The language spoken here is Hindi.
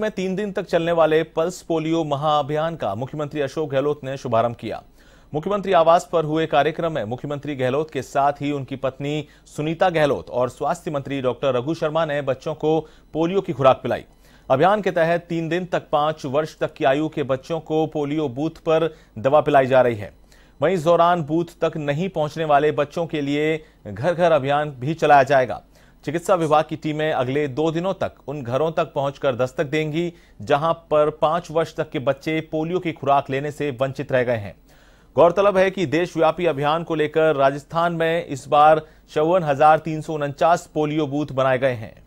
में तीन दिन तक चलने वाले पल्स पोलियो महाअभियान का मुख्यमंत्री अशोक गहलोत ने शुभारंभ किया मुख्यमंत्री आवास पर हुए कार्यक्रम में मुख्यमंत्री गहलोत के साथ ही उनकी पत्नी सुनीता गहलोत और स्वास्थ्य मंत्री डॉक्टर रघु शर्मा ने बच्चों को पोलियो की खुराक पिलाई अभियान के तहत तीन दिन तक पांच वर्ष तक की आयु के बच्चों को पोलियो बूथ पर दवा पिलाई जा रही है वहीं इस दौरान बूथ तक नहीं पहुंचने वाले बच्चों के लिए घर घर अभियान भी चलाया जाएगा चिकित्सा विभाग की टीमें अगले दो दिनों तक उन घरों तक पहुंचकर दस्तक देंगी जहां पर पांच वर्ष तक के बच्चे पोलियो की खुराक लेने से वंचित रह गए हैं गौरतलब है कि देशव्यापी अभियान को लेकर राजस्थान में इस बार चौवन पोलियो बूथ बनाए गए हैं